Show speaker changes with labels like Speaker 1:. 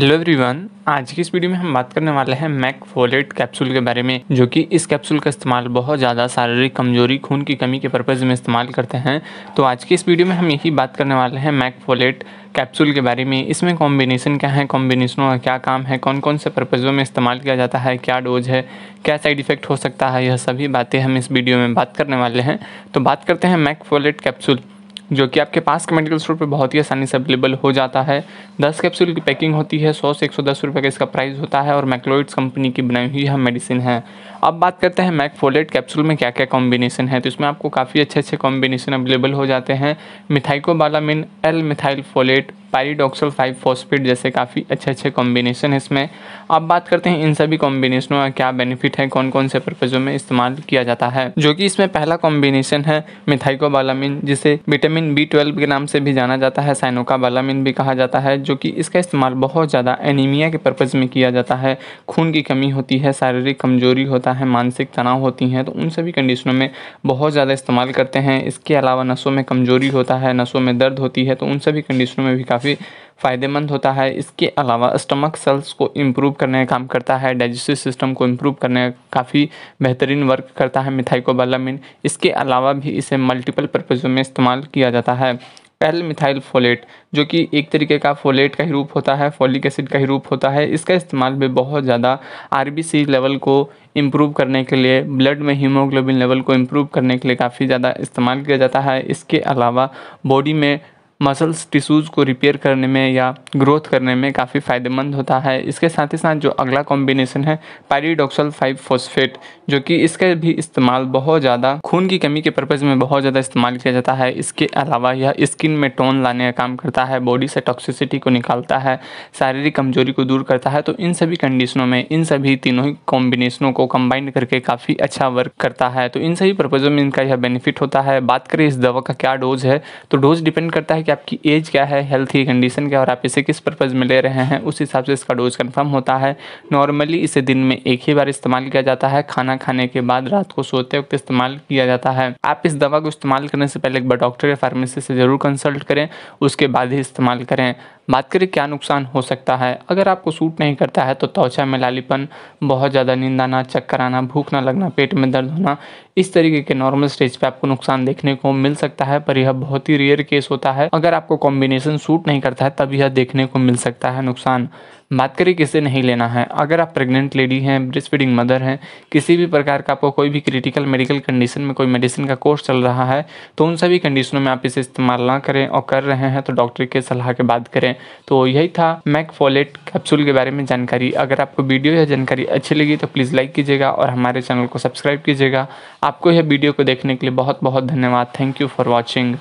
Speaker 1: hello everyone आज की इस वीडियो में हम बात करने वाले हैं मैक फोलेट कैप्सूल के बारे में जो कि इस कैप्सूल का इस्तेमाल बहुत ज़्यादा शारीरिक कमजोरी खून की कमी के पर्पज़ में इस्तेमाल करते हैं तो आज की इस वीडियो में हम यही बात करने वाले हैं मैक फोलेट कैप्सूल के बारे में इसमें कॉम्बिनेशन क्या है कॉम्बिनेशनों का क्या काम है कौन कौन से पर्पज़ों में इस्तेमाल किया जाता है क्या डोज है क्या साइड इफ़ेक्ट हो सकता है यह सभी बातें हम इस वीडियो में बात करने वाले हैं तो बात करते हैं मैक फोलेट कैप्सूल जो कि आपके पास के मेडिकल स्टोर पर बहुत ही आसानी से अवेलेबल हो जाता है दस कैप्सूल की पैकिंग होती है सौ से एक सौ दस रुपये का इसका प्राइस होता है और मैकलोइड्स कंपनी की बनाई हुई यह मेडिसिन है अब बात करते हैं मैकफोलेट कैप्सूल में क्या क्या कॉम्बिनेशन है तो इसमें आपको काफ़ी अच्छे अच्छे कॉम्बिनेशन अवेलेबल हो जाते हैं methylcobalamin L methyl folate pyridoxal five phosphate जैसे काफ़ी अच्छे अच्छे कॉम्बिनेशन है इसमें अब बात करते हैं इन सभी कॉम्बिनेशनों का क्या बेनिफिट है कौन कौन से पर्पज़ों में इस्तेमाल किया जाता है जो कि इसमें पहला कॉम्बिनेशन है मिथाइकोबालामिन जिसे विटामिन बी ट्वेल्व के नाम से भी जाना जाता है साइनोकाबालामिन भी कहा जाता है जो कि इसका इस्तेमाल बहुत ज़्यादा एनीमिया के पर्पज़ में किया जाता है खून की कमी होती है शारीरिक कमजोरी होता है मानसिक तनाव होती हैं तो उन सभी कंडीशनों में बहुत ज़्यादा इस्तेमाल करते हैं इसके अलावा नसों में कमजोरी होता है नसों में दर्द होती है तो उन सभी कंडीशनों में भी काफ़ी काफ़ी फ़ायदेमंद होता है इसके अलावा स्टमक सेल्स को इम्प्रूव करने का काम करता है डाइजेस्टिव सिस्टम को इम्प्रूव करने का काफ़ी बेहतरीन वर्क करता है मिथाइकोबालामिन इसके अलावा भी इसे मल्टीपल पर्पज़ों में इस्तेमाल किया जाता है पहले मिथाइल फोलेट जो कि एक तरीके का फोलेट का ही रूप होता है फोलिक एसिड का ही रूप होता है इसका इस्तेमाल भी बहुत ज़्यादा आरबीसी लेवल को इम्प्रूव करने के लिए ब्लड में हीमोग्लोबिन लेवल को इम्प्रूव करने के लिए काफ़ी ज़्यादा इस्तेमाल किया जाता है इसके अलावा बॉडी में मसल्स टिश्यूज़ को रिपेयर करने में या ग्रोथ करने में काफ़ी फ़ायदेमंद होता है इसके साथ ही साथ जो अगला कॉम्बिनेशन है पैरिडोक्सल फाइव फोस्फेट जो कि इसका भी इस्तेमाल बहुत ज़्यादा खून की कमी के पर्पज़ में बहुत ज़्यादा इस्तेमाल किया जाता है इसके अलावा यह स्किन में टोन लाने का काम करता है बॉडी से टॉक्सिसिटी को निकालता है शारीरिक कमजोरी को दूर करता है तो इन सभी कंडीशनों में इन सभी तीनों ही कॉम्बिनेशनों को कम्बाइंड करके काफ़ी अच्छा वर्क करता है तो इन सभी पर्पज़ों में इनका यह बेनिफिट होता है बात करें इस दवा का क्या डोज है तो डोज डिपेंड करता है कि कि आपकी एज क्या है हेल्थ की कंडीशन क्या और आप इसे किस पर्पज़ में ले रहे हैं उस हिसाब से इसका डोज कन्फर्म होता है नॉर्मली इसे दिन में एक ही बार इस्तेमाल किया जाता है खाना खाने के बाद रात को सोते वक्त इस्तेमाल किया जाता है आप इस दवा को इस्तेमाल करने से पहले एक बार डॉक्टर या फार्मेसी से ज़रूर कंसल्ट करें उसके बाद ही इस्तेमाल करें बात करें क्या नुकसान हो सकता है अगर आपको सूट नहीं करता है तो त्वचा में लालीपन बहुत ज़्यादा नींद आना चक्कर आना भूख ना लगना पेट में दर्द होना इस तरीके के नॉर्मल स्टेज पे आपको नुकसान देखने को मिल सकता है पर यह बहुत ही रेयर केस होता है अगर आपको कॉम्बिनेशन सूट नहीं करता है तब यह देखने को मिल सकता है नुकसान बात करें किसे नहीं लेना है अगर आप प्रेग्नेंट लेडी हैं ब्रेस्ट फीडिंग मदर हैं किसी भी प्रकार का आपको कोई भी क्रिटिकल मेडिकल कंडीशन में कोई मेडिसिन का कोर्स चल रहा है तो उन सभी कंडीशनों में आप इसे इस्तेमाल ना करें और कर रहे हैं तो डॉक्टर के सलाह के बाद करें तो यही था मैक फॉलेट कैप्सूल के बारे में जानकारी अगर आपको वीडियो या जानकारी अच्छी लगी तो प्लीज़ लाइक कीजिएगा और हमारे चैनल को सब्सक्राइब कीजिएगा आपको यह वीडियो को देखने के लिए बहुत बहुत धन्यवाद थैंक यू फॉर वॉचिंग